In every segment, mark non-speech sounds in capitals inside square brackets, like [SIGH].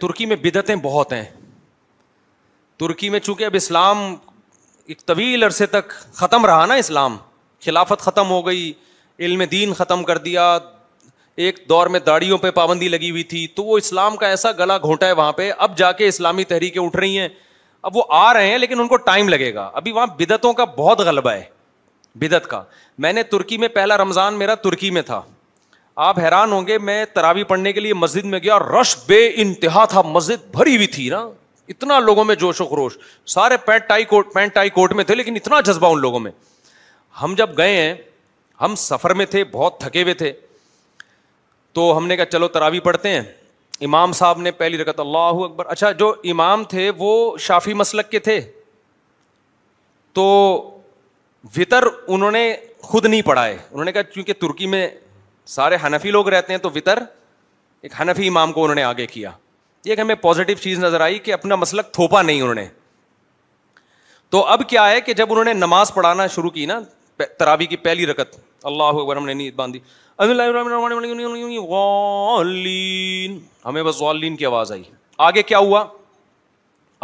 तुर्की में बिदतें बहुत हैं तुर्की में चूंकि अब इस्लाम एक तवील अरसे तक ख़त्म रहा ना इस्लाम खिलाफत ख़त्म हो गई इल्म दीन ख़त्म कर दिया एक दौर में दाढ़ियों पे पाबंदी लगी हुई थी तो वो इस्लाम का ऐसा गला घोंटा है वहाँ पे अब जाके इस्लामी तहरीकें उठ रही हैं अब वो आ रहे हैं लेकिन उनको टाइम लगेगा अभी वहाँ बिदतों का बहुत गलबा है बिदत का मैंने तुर्की में पहला रमज़ान मेरा तुर्की में था आप हैरान होंगे मैं तरावी पढ़ने के लिए मस्जिद में गया रश बे इंतहा था मस्जिद भरी हुई थी ना इतना लोगों में जोश खरोश सारे pant tie coat pant tie coat में थे लेकिन इतना जज्बा उन लोगों में हम जब गए हैं हम सफ़र में थे बहुत थके हुए थे तो हमने कहा चलो तरावी पढ़ते हैं इमाम साहब ने पहली रकत अल्लाह अकबर अच्छा जो इमाम थे वो शाफी मसलक के थे तो वितर उन्होंने खुद नहीं पढ़ाए उन्होंने कहा क्योंकि तुर्की में सारे हनफी लोग रहते हैं तो वितर एक हनफी इमाम को उन्होंने आगे किया ये एक हमें पॉजिटिव चीज नजर आई कि अपना मसलक थोपा नहीं उन्होंने तो अब क्या है कि जब उन्होंने नमाज पढ़ाना शुरू की ना तराबी की पहली रकत अल्लाह अकबर नींद बांधी हमें बस वालीन की आवाज़ आई आगे क्या हुआ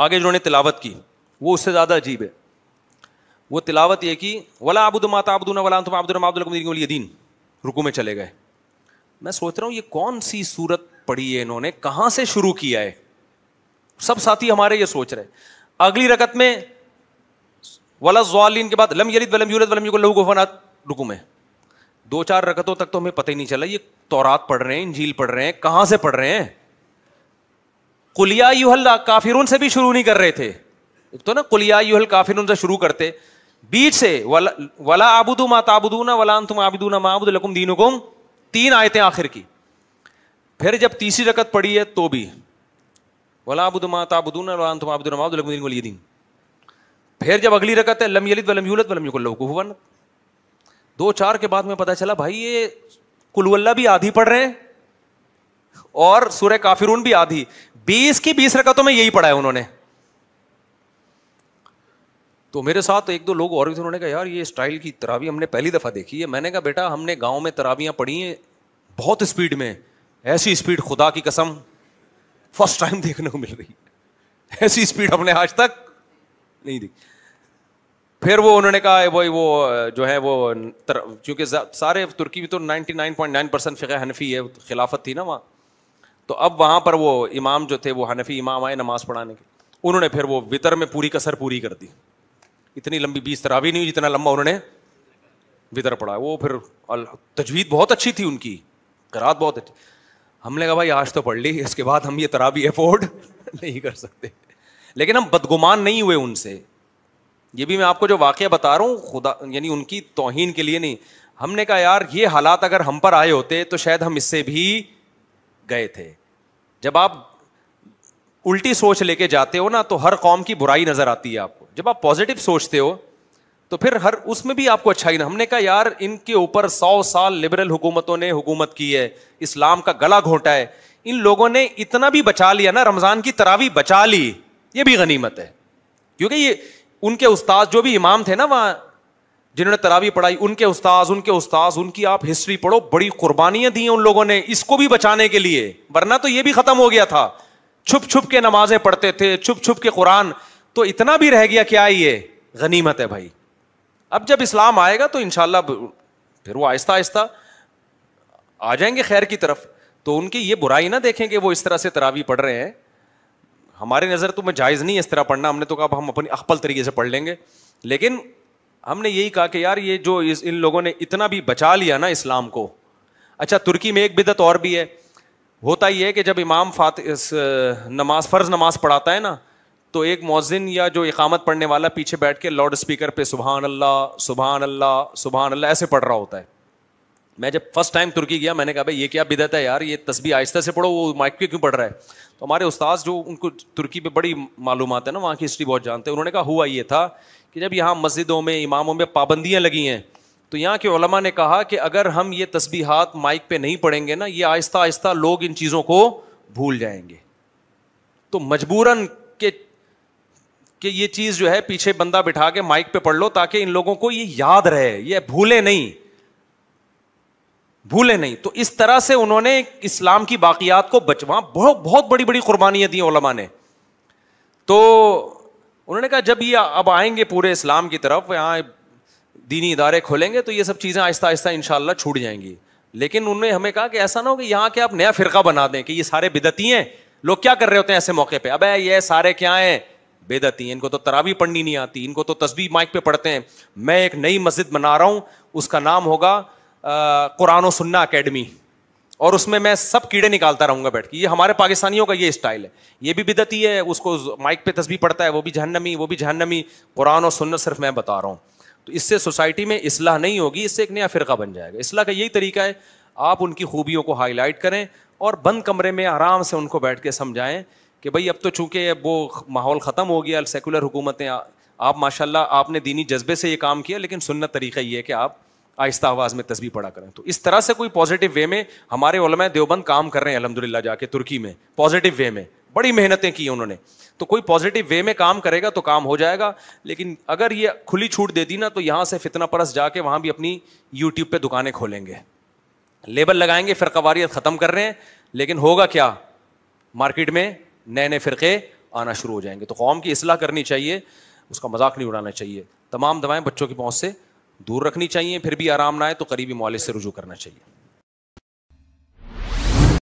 आगे जिन्होंने तिलावत की वो उससे ज़्यादा अजीब है वो तिलावत ये की वला अबुद माता अबुदना वला अब्दुल अब्दुल दीन रुकू में चले गए मैं सोच रहा हूं ये कौन सी सूरत पढ़ी है इन्होंने कहाँ से शुरू किया है सब साथी हमारे ये सोच रहे अगली रकत में वला जवालिन के बाद लम वलम यूरत वलम युगल लहू गुफनात रुकू में दो चार रकतों तक तो हमें पता ही नहीं चला ये तोरात पढ़ रहे हैं इंजील पढ़ रहे हैं कहां से पढ़ रहे हैं कुलिया यूहल काफिर से भी शुरू नहीं कर रहे थे एक तो ना कुलिया यूहल काफिरून से शुरू करते बीच से वला, आबुदू मा ताबुदू ना वला तुम ना माबुद लकुम दीनुकुम तीन आयतें आखिर की फिर जब तीसरी रकत पड़ी है तो भी वला आबुद मा ताबुदू ना वला तुम ना माबुद लकुम दीनुकुम दीन फिर जब अगली रकत है लम यलिद वलम यूलद वलम युकुल्लहु हुवन दो चार के बाद में पता चला भाई ये कुलवल्ला भी आधी पढ़ रहे हैं और सूर्य काफिरून भी आधी बीस की बीस रकतों में यही पढ़ा है उन्होंने तो मेरे साथ एक दो लोग और भी थे उन्होंने कहा यार ये स्टाइल की तरावी हमने पहली दफ़ा देखी है मैंने कहा बेटा हमने गाँव में तरावियाँ पढ़ी हैं बहुत स्पीड में ऐसी स्पीड खुदा की कसम फर्स्ट टाइम [LAUGHS] देखने को मिल रही है ऐसी स्पीड हमने आज तक नहीं देखी फिर वो उन्होंने कहा भाई वो जो है वो क्योंकि सारे तुर्की भी तो 99.9 परसेंट फ़िका हनफी है खिलाफत थी ना वहाँ तो अब वहाँ पर वो इमाम जो थे वो हनफी इमाम आए नमाज़ पढ़ाने के उन्होंने फिर वो वितर में पूरी कसर पूरी कर दी इतनी लंबी बीस तरह भी नहीं जितना लंबा उन्होंने वितर पड़ा वो फिर तजवीज बहुत अच्छी थी उनकी करात बहुत अच्छी हमने कहा भाई आज तो पढ़ ली इसके बाद हम ये तरावी अफोर्ड [LAUGHS] नहीं कर सकते लेकिन हम बदगुमान नहीं हुए उनसे ये भी मैं आपको जो वाक्य बता रहा हूँ खुदा यानी उनकी तोहन के लिए नहीं हमने कहा यार ये हालात अगर हम पर आए होते तो शायद हम इससे भी गए थे जब आप उल्टी सोच लेके जाते हो ना तो हर कौम की बुराई नजर आती है आपको जब आप पॉजिटिव सोचते हो तो फिर हर उसमें भी आपको अच्छाई ना हमने कहा यार इनके ऊपर सौ साल लिबरल हुकूमतों ने हुकूमत की है इस्लाम का गला घोटा है इन लोगों ने इतना भी बचा लिया ना रमजान की तरावी बचा ली ये भी गनीमत है क्योंकि ये उनके उस्ताद जो भी इमाम थे ना वहां जिन्होंने तरावी पढ़ाई उनके उस्ताद उनके उस्ताद उनकी आप हिस्ट्री पढ़ो बड़ी कुर्बानियां दी हैं उन लोगों ने इसको भी बचाने के लिए वरना तो ये भी खत्म हो गया था छुप छुप के नमाजें पढ़ते थे छुप छुप के कुरान तो इतना भी रह गया क्या ये गनीमत है भाई अब जब इस्लाम आएगा तो इनशाला फिर वो आहिस्ता आहिस्ता आ जाएंगे खैर की तरफ तो उनकी ये बुराई ना देखेंगे वो इस तरह से तरावी पढ़ रहे हैं हमारी नज़र तो मैं जायज़ नहीं है इस तरह पढ़ना हमने तो कहा हम अपनी अकबल तरीके से पढ़ लेंगे लेकिन हमने यही कहा कि यार ये जो इस इन लोगों ने इतना भी बचा लिया ना इस्लाम को अच्छा तुर्की में एक बिदत और भी है होता ही है कि जब इमाम फात इस नमाज फ़र्ज़ नमाज पढ़ाता है ना तो एक मौजिन या जो इकामत पढ़ने वाला पीछे बैठ के लाउड स्पीकर पे सुबहान अल्लाह सुबहान अल्लाह सुबहान अल्लाह ऐसे पढ़ रहा होता है मैं जब फर्स्ट टाइम तुर्की गया मैंने कहा भाई ये क्या बिदत है यार ये तस्वीर आहिस्ता से पढ़ो वो माइक पे क्यों पढ़ रहा है तो हमारे उस्ताद जो उनको तुर्की पे बड़ी मालूम है ना वहाँ की हिस्ट्री बहुत जानते हैं उन्होंने कहा हुआ ये था कि जब यहाँ मस्जिदों में इमामों में पाबंदियाँ लगी हैं तो यहाँ के ओलमा ने कहा कि अगर हम ये तस्बीहात माइक पे नहीं पढ़ेंगे ना ये आहिस्ता आहिस्ता लोग इन चीज़ों को भूल जाएंगे तो मजबूरन के कि ये चीज़ जो है पीछे बंदा बिठा के माइक पे पढ़ लो ताकि इन लोगों को ये याद रहे ये भूले नहीं भूले नहीं तो इस तरह से उन्होंने इस्लाम की बाकियात को बचवा बहुत बहुत बड़ी बड़ी कुर्बानियां दी ओलमा ने तो उन्होंने कहा जब ये अब आएंगे पूरे इस्लाम की तरफ यहाँ दीनी इदारे खोलेंगे तो ये सब चीज़ें आहिस्ता आहिस्ता इन छूट जाएंगी लेकिन उन्होंने हमें कहा कि ऐसा ना हो कि यहाँ के आप नया फ़िरका बना दें कि ये सारे बेदती हैं लोग क्या कर रहे होते हैं ऐसे मौके पर अब ये सारे क्या हैं बेदती हैं इनको तो तरावी पढ़नी नहीं आती इनको तो तस्वीर माइक पे पढ़ते हैं मैं एक नई मस्जिद बना रहा हूँ उसका नाम होगा कुरान सुन्ना अकेडमी और उसमें मैं सब कीड़े निकालता रहूंगा बैठ के ये हमारे पाकिस्तानियों का ये स्टाइल है ये भी बिदती है उसको माइक पे तस्वीर पढ़ता है वो भी जहनमी वो भी जहनमी कुरान और सुन्नत सिर्फ मैं बता रहा हूँ तो इससे सोसाइटी में इसलाह नहीं होगी इससे एक नया फ़िरका बन जाएगा इसलाह का यही तरीका है आप उनकी खूबियों को हाईलाइट करें और बंद कमरे में आराम से उनको बैठ के समझाएं कि भाई अब तो चूंकि अब वो माहौल ख़त्म हो गया सेकुलर हुकूमतें आप माशाल्लाह आपने दीनी जज्बे से ये काम किया लेकिन सुन्नत तरीका ये है कि आप आहिस्ता आवाज़ में तस्वीर पढ़ा करें तो इस तरह से कोई पॉजिटिव वे में हमारे देवबंद काम कर रहे हैं अलहमदिल्ला जाके तुर्की में पॉजिटिव वे में बड़ी मेहनतें की उन्होंने तो कोई पॉजिटिव वे में काम करेगा तो काम हो जाएगा लेकिन अगर ये खुली छूट दे दी ना तो यहाँ से फितना परस जाके वहाँ भी अपनी यूट्यूब पे दुकानें खोलेंगे लेबल लगाएंगे फिर फ़िरकावारीत ख़त्म कर रहे हैं लेकिन होगा क्या मार्केट में नए नए फ़िरके आना शुरू हो जाएंगे तो कौम की असलाह करनी चाहिए उसका मजाक नहीं उड़ाना चाहिए तमाम दवाएं बच्चों की पहुँच से दूर रखनी चाहिए फिर भी आराम ना आए तो करीबी मालिज से रुजू करना चाहिए